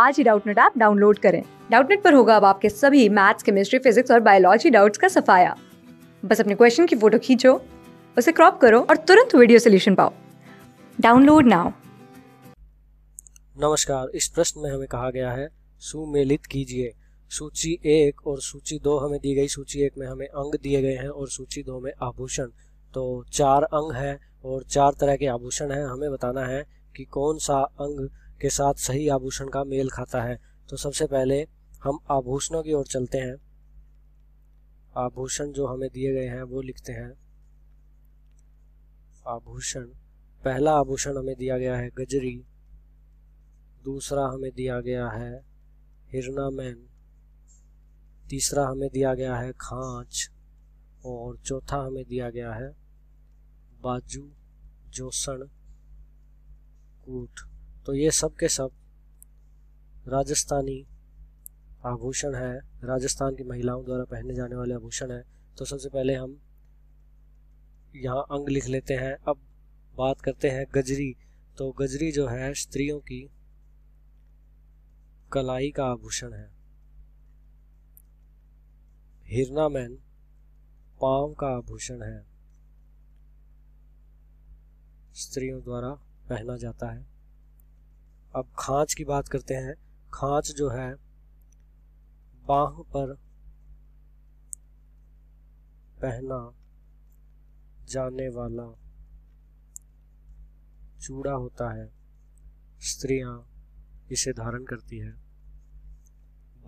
आज ही Doubtnut app download करें डाउटनेट पर होगा अब आपके सभी मैथ्स केमिस्ट्री फिजिक्स और बायोलॉजी डाउट्स का सफाया बस अपने क्वेश्चन की फोटो खींचो उसे क्रॉप करो और तुरंत वीडियो सोल्यूशन पाओ डाउनलोड नाउ नमस्कार इस प्रश्न में हमें कहा गया है सुमेलित कीजिए सूची एक और सूची दो हमें दी गई सूची एक में हमें अंग दिए गए हैं और सूची दो में आभूषण तो चार अंग हैं और चार तरह के आभूषण हैं हमें बताना है कि कौन सा अंग के साथ सही आभूषण का मेल खाता है तो सबसे पहले हम आभूषणों की ओर चलते हैं आभूषण जो हमें दिए गए हैं वो लिखते हैं आभूषण पहला आभूषण हमें दिया गया है गजरी दूसरा हमें दिया गया है हिरनामैन तीसरा हमें दिया गया है खांच और चौथा हमें दिया गया है बाजू जोसन कूट तो ये सब के सब राजस्थानी आभूषण है राजस्थान की महिलाओं द्वारा पहने जाने वाले आभूषण है तो सबसे पहले हम यहाँ अंग लिख लेते हैं अब बात करते हैं गजरी तो गजरी जो है स्त्रियों की कलाई का आभूषण है हिरनामैन पाँव का आभूषण है स्त्रियों द्वारा पहना जाता है अब खांच की बात करते हैं खांच जो है बाह पर पहना जाने वाला चूड़ा होता है स्त्रियां इसे धारण करती है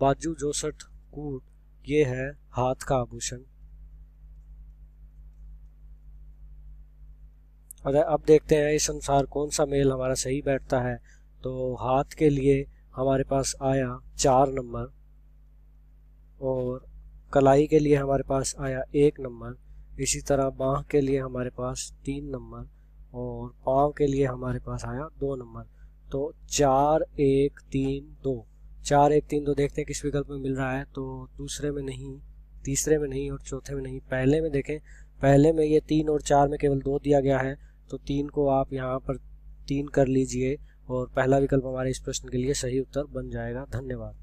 बाजू जोसठ कूट ये है हाथ का आभूषण और अब देखते हैं इस अनुसार कौन सा मेल हमारा सही बैठता है तो हाथ के लिए हमारे पास आया चार नंबर और कलाई के लिए हमारे पास आया एक नंबर इसी तरह बाँह के लिए हमारे पास तीन नंबर और पाँव के लिए हमारे पास आया दो नंबर तो चार एक तीन दो चार एक तीन दो देखते हैं किस विकल्प में मिल रहा है तो दूसरे में नहीं तीसरे में नहीं और चौथे में नहीं पहले में देखें पहले में ये तीन और चार में केवल दो दिया गया है तो तीन को आप यहाँ पर तीन कर लीजिए और पहला विकल्प हमारे इस प्रश्न के लिए सही उत्तर बन जाएगा धन्यवाद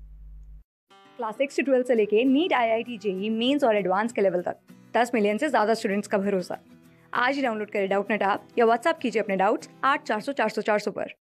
क्लास सिक्स से ट्वेल्व से लेके NEET I I T JEE Mains और एडवांस के लेवल तक दस मिलियन से ज़्यादा स्टूडेंट्स का भरोसा आज ही डाउनलोड करें डाउट नेट आप या व्हाट्सअप कीजिए अपने डाउट्स आठ चार सौ चार सौ चार सौ पर